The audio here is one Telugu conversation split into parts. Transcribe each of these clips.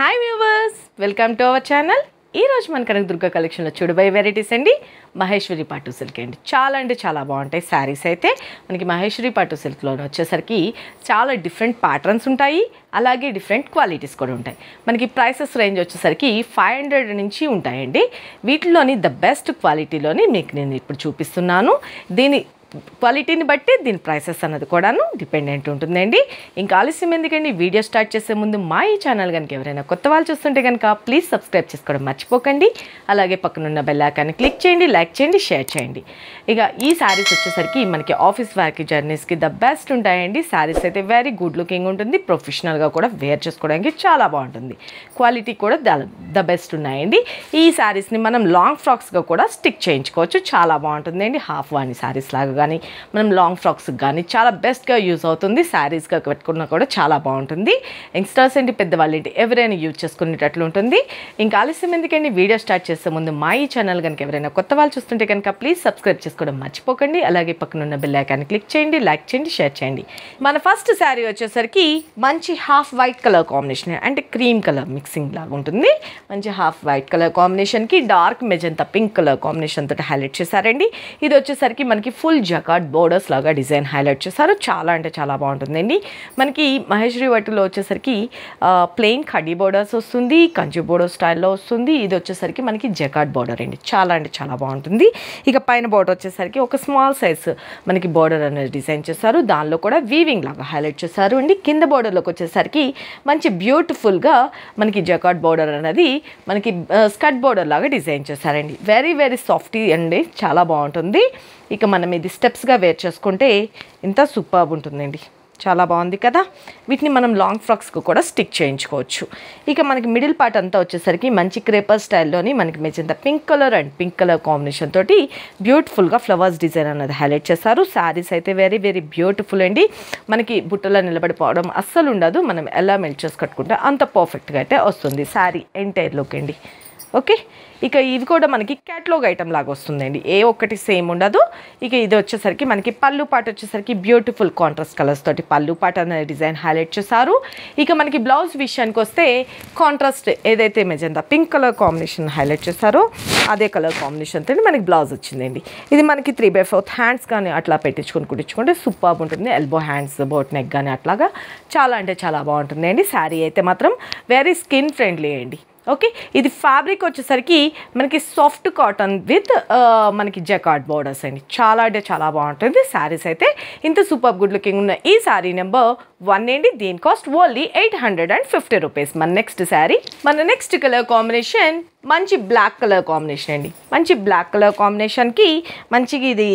hi viewers welcome to our channel ఈరోజు మన కనుక దుర్గా కలెక్షన్లో చూడబోయే వెరైటీస్ అండి మహేశ్వరి పాటు సిల్క్ అండి చాలా అంటే చాలా బాగుంటాయి శారీస్ అయితే మనకి మహేశ్వరి పాటు సిల్క్లో వచ్చేసరికి చాలా డిఫరెంట్ ప్యాటర్న్స్ ఉంటాయి అలాగే డిఫరెంట్ క్వాలిటీస్ కూడా ఉంటాయి మనకి ప్రైసెస్ రేంజ్ వచ్చేసరికి ఫైవ్ హండ్రెడ్ నుంచి ఉంటాయండి వీటిలోని ద బెస్ట్ క్వాలిటీలోని మీకు నేను ఇప్పుడు చూపిస్తున్నాను దీని క్వాలిటీని బట్టి దీని ప్రైసెస్ అన్నది కూడాను డిపెండెంట్ ఉంటుందండి ఇంకా ఆలస్యం ఎందుకండి వీడియో స్టార్ట్ చేసే ముందు మా ఈ ఛానల్ కనుక ఎవరైనా కొత్త వాళ్ళు చూస్తుంటే కనుక ప్లీజ్ సబ్స్క్రైబ్ చేసుకోవడం మర్చిపోకండి అలాగే పక్కనున్న బెల్లాకాన్ని క్లిక్ చేయండి లైక్ చేయండి షేర్ చేయండి ఇక ఈ శారీస్ వచ్చేసరికి మనకి ఆఫీస్ వారికి జర్నీస్కి ద బెస్ట్ ఉంటాయండి శారీస్ అయితే వెరీ గుడ్ లుకింగ్ ఉంటుంది ప్రొఫెషనల్గా కూడా వేర్ చేసుకోవడానికి చాలా బాగుంటుంది క్వాలిటీ కూడా ద బెస్ట్ ఉన్నాయండి ఈ శారీస్ని మనం లాంగ్ ఫ్రాక్స్గా కూడా స్టిక్ చేయించుకోవచ్చు చాలా బాగుంటుందండి హాఫ్ వాణి శారీస్ లాగా కానీ మనం లాంగ్ ఫ్రాక్స్కి కానీ చాలా బెస్ట్గా యూజ్ అవుతుంది శారీస్గా పెట్టుకున్నా కూడా చాలా బాగుంటుంది యంగ్స్టర్స్ ఏంటి పెద్దవాళ్ళు ఏంటి ఎవరైనా యూజ్ చేసుకునేటట్లు ఉంటుంది ఇంకా ఆలస్యం ఎందుకండి వీడియో స్టార్ట్ చేసే ముందు మా ఈ ఛానల్ కనుక ఎవరైనా కొత్త వాళ్ళు చూస్తుంటే కనుక ప్లీజ్ సబ్స్క్రైబ్ చేసుకోవడం మర్చిపోకండి అలాగే పక్కనున్న ఉన్న ఐకాన్ క్లిక్ చేయండి లైక్ చేయండి షేర్ చేయండి మన ఫస్ట్ శారీ వచ్చేసరికి మంచి హాఫ్ వైట్ కలర్ కాంబినేషన్ అంటే క్రీమ్ కలర్ మిక్సింగ్ లాగా ఉంటుంది మంచి హాఫ్ వైట్ కలర్ కాంబినేషన్కి dark magenta pink colour combination తోటి హైలైట్ చేశారండి ఇది వచ్చేసరికి మనకి ఫుల్ జకాట్ బోర్డర్స్ లాగా డిజైన్ హైలైట్ చేశారు చాలా అంటే చాలా బాగుంటుందండి మనకి మహేశ్వరి వాటిలో వచ్చేసరికి ప్లెయిన్ కడ్డీ బోర్డర్స్ వస్తుంది కంచి బోర్డర్ స్టైల్లో వస్తుంది ఇది వచ్చేసరికి మనకి జకాట్ బోర్డర్ అండి చాలా అంటే చాలా బాగుంటుంది ఇక పైన బోర్డర్ వచ్చేసరికి ఒక స్మాల్ సైజ్ మనకి బోర్డర్ అనేది డిజైన్ చేశారు దానిలో కూడా వీవింగ్ లాగా హైలైట్ చేశారు అండి కింద బోర్డర్లోకి వచ్చేసరికి మంచి బ్యూటిఫుల్గా మనకి జకాట్ బోర్డర్ అనేది మనకి స్కర్ట్ బోర్డర్ లాగా డిజైన్ చేశారండి వెరీ వెరీ సాఫ్టీ అండి చాలా బాగుంటుంది ఇక మనం ఇది స్టెప్స్గా వేర్ చేసుకుంటే ఇంత సూపర్ ఉంటుందండి చాలా బాగుంది కదా వీటిని మనం లాంగ్ ఫ్రాక్స్కి కూడా స్టిక్ చేయించుకోవచ్చు ఇక మనకి మిడిల్ పార్ట్ అంతా వచ్చేసరికి మంచి క్రేపర్ స్టైల్లోని మనకి magenta pink colour and pink colour combination తోటి బ్యూటిఫుల్గా ఫ్లవర్స్ డిజైన్ అనేది హైలైట్ చేస్తారు శారీస్ అయితే వెరీ వెరీ బ్యూటిఫుల్ అండి మనకి బుట్టలో నిలబడిపోవడం అస్సలు ఉండదు మనం ఎలా మెల్ట్ చేసి కట్టుకుంటే అంత పర్ఫెక్ట్గా అయితే వస్తుంది శారీ ఎంటైర్ లుక్ అండి ఓకే ఇక ఇది కూడా మనకి క్యాట్లాగ్ ఐటమ్ లాగా వస్తుందండి ఏ ఒక్కటి సేమ్ ఉండదు ఇక ఇది వచ్చేసరికి మనకి పళ్ళు పాట వచ్చేసరికి బ్యూటిఫుల్ కాంట్రాస్ట్ కలర్స్ తోటి పళ్ళు పాట అనే డిజైన్ హైలైట్ చేశారు ఇక మనకి బ్లౌజ్ విషయానికి వస్తే కాంట్రాస్ట్ ఏదైతే magenta pink colour combination highlight చేశారో అదే కలర్ కాంబినేషన్తో మనకి బ్లౌజ్ వచ్చిందండి ఇది మనకి త్రీ బై ఫోర్త్ హ్యాండ్స్ కానీ అట్లా పెట్టించుకొని కుట్టించుకుంటే సూపర్గా ఉంటుంది ఎల్బో హ్యాండ్స్ బోట్ నెక్ కానీ అట్లాగా చాలా అంటే చాలా బాగుంటుంది అండి అయితే మాత్రం వెరీ స్కిన్ ఫ్రెండ్లీ అండి ఓకే ఇది ఫ్యాబ్రిక్ వచ్చేసరికి మనకి సాఫ్ట్ కాటన్ విత్ మనకి జకార్డ్ బార్డర్స్ అండి చాలా అంటే చాలా బాగుంటుంది శారీస్ అయితే ఇంత సూపర్ గుడ్ లుకింగ్ ఉన్న ఈ శారీ నెంబర్ వన్ ఏంటి దీని cost only eight hundred and fifty rupees మన నెక్స్ట్ శారీ మన నెక్స్ట్ కలర్ కాంబినేషన్ మంచి బ్లాక్ కలర్ కాంబినేషన్ అండి మంచి బ్లాక్ కలర్ కాంబినేషన్కి మంచిగా ఇది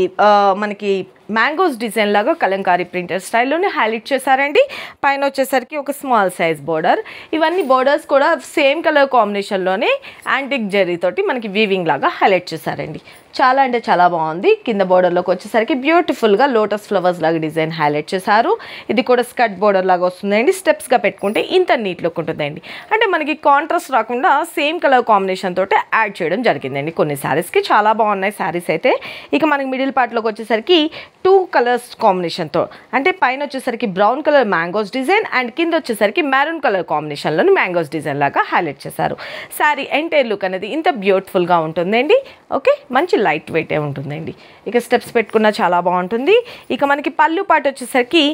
మనకి మ్యాంగోస్ డిజైన్ లాగా కలంకారీ ప్రింటర్ స్టైల్లోనే హైలైట్ చేశారండి పైన వచ్చేసరికి ఒక స్మాల్ సైజ్ బోర్డర్ ఇవన్నీ బోర్డర్స్ కూడా సేమ్ కలర్ కాంబినేషన్లోనే యాంటిక్ జరీ తోటి మనకి వీవింగ్ లాగా హైలైట్ చేశారండి చాలా అంటే చాలా బాగుంది కింద బోర్డర్లోకి వచ్చేసరికి బ్యూటిఫుల్గా లోటస్ ఫ్లవర్స్ లాగా డిజైన్ హైలైట్ చేశారు ఇది కూడా స్కర్ట్ కట్ బోర్డర్ లాగా వస్తుందండి స్టెప్స్గా పెట్టుకుంటే ఇంత నీట్ లుక్ ఉంటుందండి అంటే మనకి కాంట్రాస్ట్ రాకుండా సేమ్ కలర్ కాంబినేషన్ తోటి యాడ్ చేయడం జరిగిందండి కొన్ని శారీస్కి చాలా బాగున్నాయి శారీస్ అయితే ఇక మనకి మిడిల్ పార్ట్లోకి వచ్చేసరికి టూ కలర్స్ కాంబినేషన్తో అంటే పైన వచ్చేసరికి brown colour mangoes design and కింద వచ్చేసరికి మెరూన్ కలర్ కాంబినేషన్లోని మ్యాంగోస్ డిజైన్ లాగా హైలైట్ చేశారు శారీ ఎంటైర్ లుక్ అనేది ఇంత బ్యూటిఫుల్గా ఉంటుందండి ఓకే మంచి లైట్ వెయిటే ఉంటుందండి ఇక స్టెప్స్ పెట్టుకున్న చాలా బాగుంటుంది ఇక మనకి పళ్ళు పాటు వచ్చేసరికి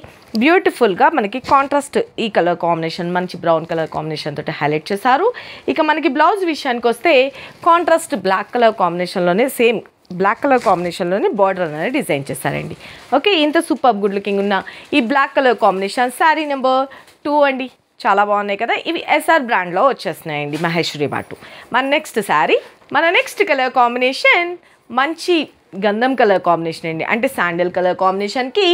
బ్యూటిఫుల్గా మనకి కాంట్రాస్ట్ ఈ కలర్ కాంబినేషన్ మంచి బ్రౌన్ కలర్ కాంబినేషన్ తోటి హైలైట్ చేశారు ఇక మనకి బ్లౌజ్ విషయానికి వస్తే కాంట్రాస్ట్ బ్లాక్ కలర్ కాంబినేషన్లోనే సేమ్ బ్లాక్ కలర్ కాంబినేషన్లోనే బార్డర్ అనేది డిజైన్ చేశారండి ఓకే ఇంత సూపర్ గుడ్ లుకింగ్ ఉన్న ఈ black colour combination sari number two అండి చాలా బాగున్నాయి కదా ఇవి ఎస్ఆర్ బ్రాండ్లో వచ్చేస్తున్నాయండి మహేశ్వరి బాటు మన నెక్స్ట్ శారీ మన నెక్స్ట్ కలర్ కాంబినేషన్ మంచి గంధం కలర్ కాంబినేషన్ అండి అంటే శాండిల్ కలర్ కాంబినేషన్కి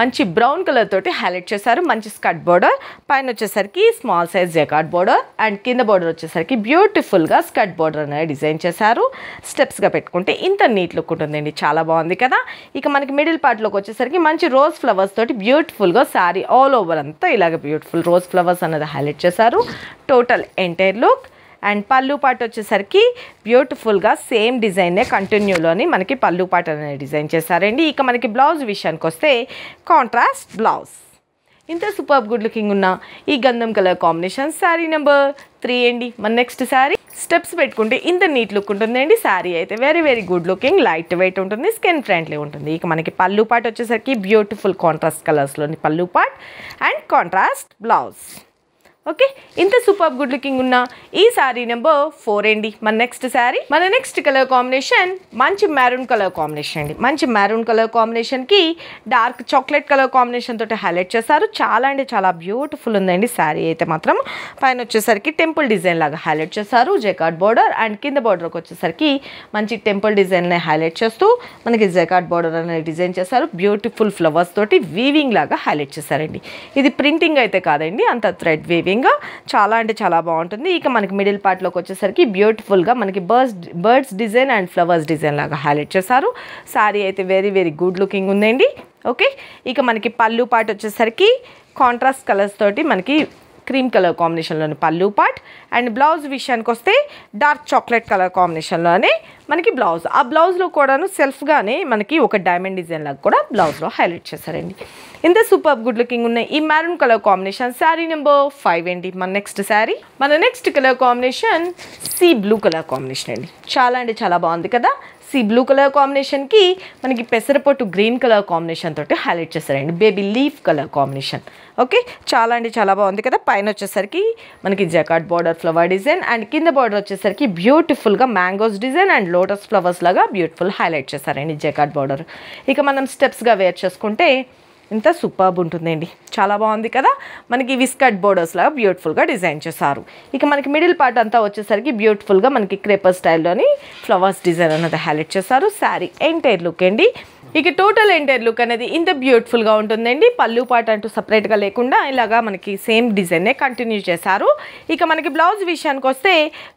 మంచి బ్రౌన్ కలర్ తోటి హైలైట్ చేశారు మంచి స్కర్ట్ బోర్డర్ పైన వచ్చేసరికి small size jacquard border and కింద బోర్డర్ వచ్చేసరికి బ్యూటిఫుల్గా స్కర్ట్ బోర్డర్ అనేది డిజైన్ చేశారు స్టెప్స్గా పెట్టుకుంటే ఇంత నీట్ లుక్ ఉంటుందండి చాలా బాగుంది కదా ఇక మనకి మిడిల్ పార్ట్లోకి వచ్చేసరికి మంచి రోజ్ ఫ్లవర్స్ తోటి బ్యూటిఫుల్గా శారీ ఆల్ ఓవర్ అంతా ఇలాగ బ్యూటిఫుల్ రోజ్ ఫ్లవర్స్ అనేది హైలైట్ చేశారు టోటల్ ఎంటైర్ లుక్ అండ్ పళ్ళు పాట వచ్చేసరికి బ్యూటిఫుల్గా సేమ్ డిజైన్నే కంటిన్యూలోని మనకి పళ్ళు పాట అనే డిజైన్ చేశారండి ఇక మనకి బ్లౌజ్ విషయానికి వస్తే కాంట్రాస్ట్ బ్లౌజ్ ఇంత సూపర్ గుడ్ లుకింగ్ ఉన్న ఈ గంధం colour combination sari number three అండి మన నెక్స్ట్ శారీ స్టెప్స్ పెట్టుకుంటే ఇంత నీట్ లుక్ ఉంటుందండి శారీ అయితే very very good looking light weight ఉంటుంది స్కిన్ ఫ్రెండ్లీ ఉంటుంది ఇక మనకి పళ్ళు పాట్ వచ్చేసరికి బ్యూటిఫుల్ కాంట్రాస్ట్ కలర్స్లోని పళ్ళు part and contrast blouse okay ఇంత సూపర్ గుడ్ లుకింగ్ ఉన్న ఈ శారీ నెంబర్ ఫోర్ అండి మన నెక్స్ట్ శారీ మన నెక్స్ట్ కలర్ కాంబినేషన్ మంచి మ్యారూన్ కలర్ కాంబినేషన్ అండి మంచి మ్యారూన్ కలర్ కాంబినేషన్కి డార్క్ చాక్లెట్ కలర్ కాంబినేషన్ తోటి హైలైట్ చేస్తారు చాలా అండి చాలా బ్యూటిఫుల్ ఉందండి శారీ అయితే మాత్రం పైన వచ్చేసరికి టెంపుల్ డిజైన్ లాగా హైలైట్ చేస్తారు జెకార్డ్ బార్డర్ అండ్ కింద బార్డర్కి వచ్చేసరికి మంచి టెంపుల్ డిజైన్ని హైలైట్ చేస్తూ మనకి జెకార్డ్ బార్డర్ అనేది డిజైన్ చేస్తారు బ్యూటిఫుల్ ఫ్లవర్స్ తోటి వీవింగ్ లాగా హైలైట్ చేశారండి ఇది ప్రింటింగ్ అయితే కాదండి అంత థ్రెడ్ వీవింగ్ లుకింగ్ చాలా అంటే చాలా బాగుంటుంది ఇక మనకి మిడిల్ పార్ట్లోకి వచ్చేసరికి బ్యూటిఫుల్గా మనకి birds birds design and flowers design లాగా హైలైట్ చేశారు శారీ అయితే వెరీ వెరీ గుడ్ లుకింగ్ ఉందండి ఓకే ఇక మనకి పళ్ళు పాటు వచ్చేసరికి కాంట్రాస్ట్ కలర్స్ తోటి మనకి క్రీమ్ కలర్ కాంబినేషన్లోని పళ్ళు పార్ట్ అండ్ బ్లౌజ్ విషయానికి వస్తే డార్క్ చాక్లెట్ కలర్ కాంబినేషన్లోనే మనకి బ్లౌజ్ ఆ బ్లౌజ్లో కూడాను సెల్ఫ్గానే మనకి ఒక డైమండ్ డిజైన్ లాగా కూడా బ్లౌజ్లో హైలైట్ చేశారండి ఇంత సూపర్ గుడ్ లుకింగ్ ఉన్న ఈ maroon colour combination sari number five అండి మన నెక్స్ట్ శారీ మన next colour combination sea blue colour combination అండి చాలా అంటే చాలా బాగుంది కదా సీ బ్లూ కలర్ కాంబినేషన్కి మనకి పెసరపొట్టు గ్రీన్ కలర్ కాంబినేషన్ తోటి హైలైట్ చేస్తారండి baby leaf colour combination okay చాలా అంటే చాలా బాగుంది కదా పైన వచ్చేసరికి మనకి jacquard border flower design and కింద బార్డర్ వచ్చేసరికి బ్యూటిఫుల్గా mangoes design and lotus flowers లాగా బ్యూటిఫుల్ హైలైట్ చేస్తారండి జకాట్ బార్డర్ ఇక మనం స్టెప్స్గా వేర్ చేసుకుంటే ఇంత సూపర్బ్ ఉంటుందండి చాలా బాగుంది కదా మనకి విస్కట్ బోర్డర్స్ లాగా బ్యూటిఫుల్గా డిజైన్ చేశారు ఇక మనకి మిడిల్ పార్ట్ అంతా వచ్చేసరికి బ్యూటిఫుల్గా మనకి క్రేపర్ స్టైల్లోని ఫ్లవర్స్ డిజైన్ అన్నది హైలైట్ చేశారు శారీ ఎంటైర్ లుక్ అండి ఇక టోటల్ ఎంటైర్ లుక్ అనేది ఇంత బ్యూటిఫుల్గా ఉంటుందండి పళ్ళు పాట అంటూ సపరేట్గా లేకుండా ఇలాగా మనకి సేమ్ డిజైన్నే కంటిన్యూ చేశారు ఇక మనకి బ్లౌజ్ విషయానికి వస్తే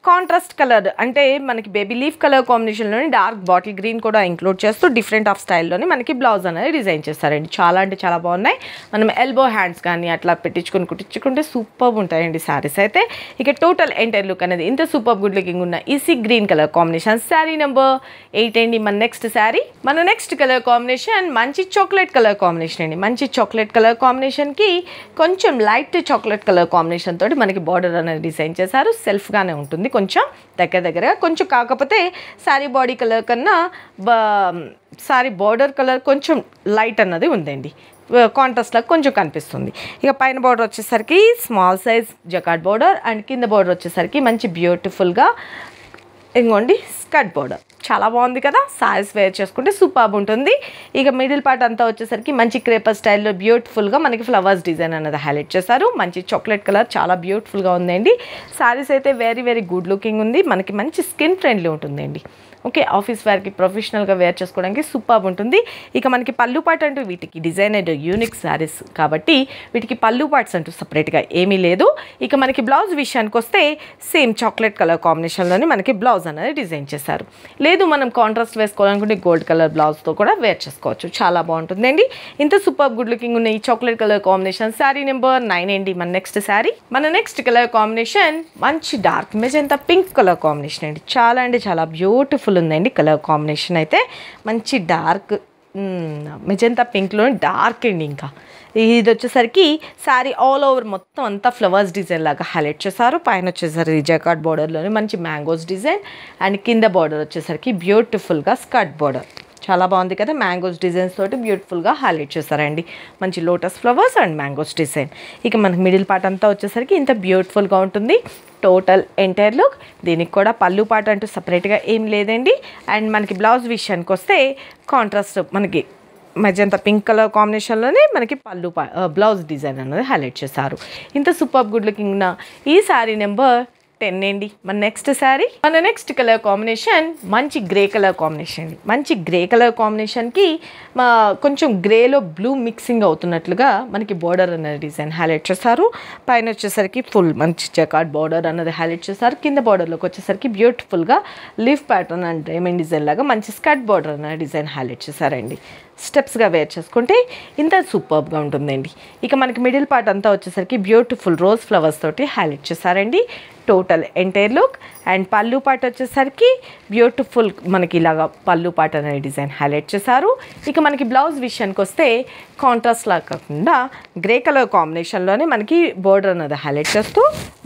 కాంట్రాస్ట్ కలర్ అంటే మనకి బేబీ లీఫ్ కలర్ కాంబినేషన్లోని డార్క్ బాటిల్ గ్రీన్ కూడా ఇంక్లూడ్ చేస్తూ డిఫరెంట్ ఆఫ్ స్టైల్లోని మనకి బ్లౌజ్ అనేది డిజైన్ చేస్తారండి చాలా అంటే చాలా బాగున్నాయి మనం ఎల్బో హ్యాండ్స్ కానీ అట్లా పెట్టించుకొని కుట్టించుకుంటే సూపర్ ఉంటాయండి శారీస్ అయితే ఇక టోటల్ ఎంటైర్ లుక్ అనేది ఇంత సూపర్ గుడ్ లుకింగ్ ఉన్న ఈసీ green colour combination sari number eight అండి మన నెక్స్ట్ శారీ మన నెక్స్ట్ కలర్ కాంబినేషన్ అండ్ మంచి చాక్లెట్ కలర్ కాంబినేషన్ అండి మంచి చాక్లెట్ కలర్ కాంబినేషన్కి కొంచెం లైట్ చాక్లెట్ కలర్ కాంబినేషన్ తోటి మనకి బార్డర్ అనేది డిజైన్ చేశారు సెల్ఫ్గానే ఉంటుంది కొంచెం దగ్గర దగ్గరగా కొంచెం కాకపోతే శారీ బాడీ కలర్ కన్నా సారీ బార్డర్ కలర్ కొంచెం లైట్ అన్నది ఉందండి కాంట్రాస్ట్లో కొంచెం కనిపిస్తుంది ఇక పైన బార్డర్ వచ్చేసరికి small size jacquard border and కింద బార్డర్ వచ్చేసరికి మంచి బ్యూటిఫుల్గా ఇంకోండి కట్ బోర్డర్ చాలా బాగుంది కదా సారీస్ వేర్ చేసుకుంటే సూపర్ ఉంటుంది ఇక మిడిల్ పార్ట్ అంతా వచ్చేసరికి మంచి క్రేపర్ స్టైల్లో బ్యూటిఫుల్గా మనకి ఫ్లవర్స్ డిజైన్ అనేది హైలైట్ చేశారు మంచి చాక్లెట్ కలర్ చాలా బ్యూటిఫుల్గా ఉందండి సారీస్ అయితే వెరీ వెరీ గుడ్ లుకింగ్ ఉంది మనకి మంచి స్కిన్ ఫ్రెండ్లీ ఉంటుందండి ఓకే ఆఫీస్ వేర్కి ప్రొఫెషనల్గా వేర్ చేసుకోవడానికి సూపర్ ఉంటుంది ఇక మనకి పళ్ళు పాట్ అంటూ వీటికి డిజైన్ యూనిక్ శారీస్ కాబట్టి వీటికి పళ్ళు పాట్స్ అంటూ సపరేట్గా ఏమీ లేదు ఇక మనకి బ్లౌజ్ విషయానికి వస్తే సేమ్ చాక్లెట్ కలర్ కాంబినేషన్లోనే మనకి బ్లౌజ్ అనేది డిజైన్ చేస్తారు చేశారు లేదు మనం కాంట్రాస్ట్ వేసుకోవాలనుకుంటే గోల్డ్ కలర్ బ్లౌజ్తో కూడా వేర్ చేసుకోవచ్చు చాలా బాగుంటుందండి ఇంత సూపర్ గుడ్ లుకింగ్ ఉన్న ఈ chocolate colour combination sari number nine అండి మన నెక్స్ట్ శారీ మన నెక్స్ట్ కలర్ కాంబినేషన్ మంచి dark magenta pink colour combination అండి చాలా అంటే చాలా బ్యూటిఫుల్ ఉందండి కలర్ కాంబినేషన్ అయితే మంచి డార్క్ మెజంతా పింక్లో డార్క్ అండి ఇంకా ఇది వచ్చేసరికి శారీ ఆల్ ఓవర్ మొత్తం అంతా ఫ్లవర్స్ డిజైన్ లాగా హైలైట్ చేశారు పైన వచ్చేసరికి జకాట్ బార్డర్లోని మంచి మ్యాంగోస్ డిజైన్ అండ్ కింద బార్డర్ వచ్చేసరికి బ్యూటిఫుల్గా స్కర్ట్ బార్డర్ చాలా బాగుంది కదా మ్యాంగోస్ డిజైన్స్ తోటి బ్యూటిఫుల్గా హైలైట్ చేశారండి మంచి lotus flowers and mangoes design ఇక మనకి మిడిల్ పార్ట్ అంతా వచ్చేసరికి ఇంత బ్యూటిఫుల్గా ఉంటుంది టోటల్ ఎంటైర్ లుక్ దీనికి కూడా పళ్ళు పాట అంటూ సపరేట్గా ఏం లేదండి అండ్ మనకి బ్లౌజ్ విషయానికి వస్తే కాంట్రాస్ట్ మనకి మజంతా పింక్ కలర్ కాంబినేషన్లోనే మనకి పళ్ళు బ్లౌజ్ డిజైన్ అనేది హైలైట్ చేశారు ఇంత సూపర్ గుడ్ లుకింగ్ నా ఈ శారీ నెంబర్ టెన్ అండి మన నెక్స్ట్ శారీ మన నెక్స్ట్ కలర్ కాంబినేషన్ మంచి గ్రే కలర్ కాంబినేషన్ అండి మంచి గ్రే కలర్ కాంబినేషన్కి మా కొంచెం గ్రేలో బ్లూ మిక్సింగ్ అవుతున్నట్లుగా మనకి బార్డర్ అనేది డిజైన్ హైలైట్ చేస్తారు పైన వచ్చేసరికి ఫుల్ మంచి చెకాట్ బార్డర్ అనేది హైలైట్ చేస్తారు కింద బార్డర్లోకి వచ్చేసరికి బ్యూటిఫుల్గా leaf pattern and diamond design లాగా మంచి స్కర్ట్ బార్డర్ అనేది డిజైన్ హైలైట్ చేశారండి స్టెప్స్గా వేర్ చేసుకుంటే ఇంత సూపర్గా ఉంటుందండి ఇక మనకి మిడిల్ పార్ట్ అంతా వచ్చేసరికి బ్యూటిఫుల్ రోజ్ ఫ్లవర్స్ తోటి హైలైట్ చేశారండి టోటల్ ఎంటైర్ లుక్ అండ్ పళ్ళు పాట వచ్చేసరికి బ్యూటిఫుల్ మనకి ఇలాగ పళ్ళు పాట అనే డిజైన్ హైలైట్ చేశారు ఇక మనకి బ్లౌజ్ విషయానికి వస్తే కాంట్రాస్ట్ లా కాకుండా గ్రే కలర్ కాంబినేషన్లోనే మనకి బోర్డర్ అనేది హైలైట్ చేస్తూ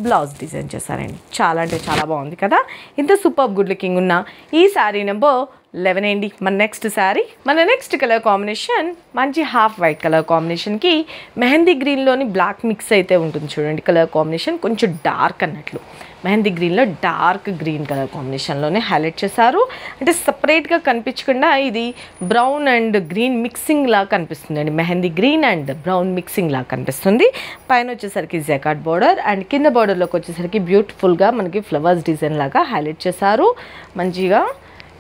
బ్లౌజ్ డిజైన్ చేశారండి చాలా అంటే చాలా బాగుంది కదా ఇంత సూపర్ గుడ్ లుకింగ్ ఉన్న ఈ శారీ నెంబర్ లెవెన్ అండి మన నెక్స్ట్ శారీ మన నెక్స్ట్ కలర్ కాంబినేషన్ మంచి హాఫ్ వైట్ కలర్ కాంబినేషన్కి మెహందీ గ్రీన్లోని బ్లాక్ మిక్స్ అయితే ఉంటుంది చూడండి కలర్ కాంబినేషన్ కొంచెం డార్క్ అన్నట్లు మెహందీ గ్రీన్లో డార్క్ గ్రీన్ కలర్ కాంబినేషన్లోనే హైలైట్ చేశారు అంటే సపరేట్గా కనిపించకుండా ఇది బ్రౌన్ అండ్ గ్రీన్ మిక్సింగ్ లా కనిపిస్తుంది అండి mehndi green and brown mixing లా కనిపిస్తుంది పైన వచ్చేసరికి జెకాట్ బార్డర్ అండ్ కింద బార్డర్లోకి వచ్చేసరికి బ్యూటిఫుల్గా మనకి ఫ్లవర్స్ డిజైన్ లాగా హైలైట్ చేశారు మంచిగా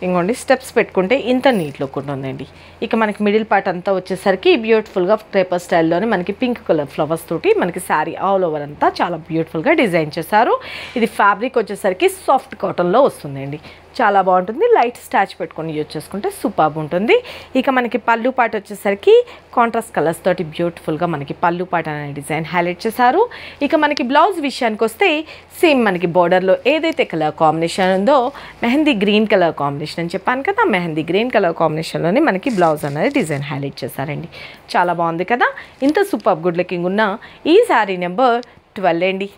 ఇంకోండి స్టెప్స్ పెట్టుకుంటే ఇంత నీట్ లుక్ ఉంటుందండి ఇక మనకి మిడిల్ పార్ట్ అంతా వచ్చేసరికి బ్యూటిఫుల్గా క్రేపర్ స్టైల్లోనే మనకి పింక్ కలర్ ఫ్లవర్స్ తోటి మనకి శారీ ఆల్ ఓవర్ అంతా చాలా బ్యూటిఫుల్గా డిజైన్ చేశారు ఇది ఫ్యాబ్రిక్ వచ్చేసరికి సాఫ్ట్ కాటన్లో వస్తుందండి చాలా బాగుంటుంది లైట్ స్టాచ్ పెట్టుకొని యూజ్ చేసుకుంటే సూపర్బ్ ఉంటుంది ఇక మనకి పళ్ళు పాట వచ్చేసరికి కాంట్రాస్ట్ కలర్స్ తోటి బ్యూటిఫుల్గా మనకి పళ్ళు పాట అనే డిజైన్ హైలైట్ చేశారు ఇక మనకి బ్లౌజ్ విషయానికి వస్తే సేమ్ మనకి బోర్డర్లో ఏదైతే కలర్ కాంబినేషన్ ఉందో మెహందీ గ్రీన్ కలర్ కాంబినేషన్ అని చెప్పాను కదా మెహందీ గ్రీన్ కలర్ కాంబినేషన్లోనే మనకి బ్లౌజ్ అనేది డిజైన్ హైలైట్ చేశారండి చాలా బాగుంది కదా ఇంత సూపర్ గుడ్ లుకింగ్ ఉన్న ఈ శారీ నెంబర్ ట్వెల్వ్ అండి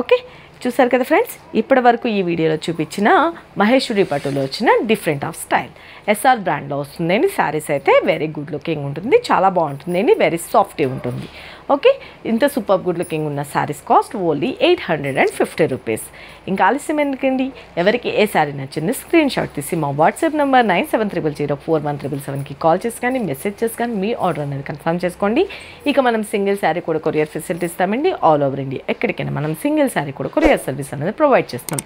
ఓకే చూసారు కదా ఫ్రెండ్స్ ఇప్పటి వరకు ఈ వీడియోలో చూపించిన మహేశ్వరి పట్టులో వచ్చిన డిఫరెంట్ ఆఫ్ స్టైల్ ఎస్ఆర్ బ్రాండ్లో వస్తుందని శారీస్ అయితే వెరీ గుడ్ లుకింగ్ ఉంటుంది చాలా బాగుంటుందని వెరీ సాఫ్ట్ ఉంటుంది ఓకే ఇంత సూపర్ గుడ్ లుకింగ్ ఉన్న sarees cost only eight hundred and fifty rupees ఇంకా ఆలస్యం ఎందుకండి ఎవరికి ఏ శారీ నచ్చింది స్క్రీన్ షాట్ తీసి మా WhatsApp number nine seven triple zero four one triple సెవెన్కి కాల్ చేసి కానీ మెసేజ్ చేసి కానీ మీ ఆర్డర్ అనేది కన్ఫర్మ్ చేసుకోండి ఇక మనం సింగిల్ శారీ కూడా కొరియర్ ఫెసిలిటీ ఇస్తామండి ఆల్ ఓవర్ ఇండియా ఎక్కడికైనా మనం సింగిల్ శారీ కూడా కొరియర్ సర్వీస్ అనేది ప్రొవైడ్ చేస్తాం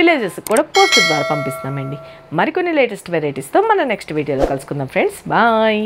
విలేజెస్ కూడా పోస్ట్ ద్వారా పంపిస్తామండి మరికొన్ని లేటెస్ట్ వెరైటీస్తో మన నెక్స్ట్ వీడియోలో కలుసుకుందాం ఫ్రెండ్స్ బాయ్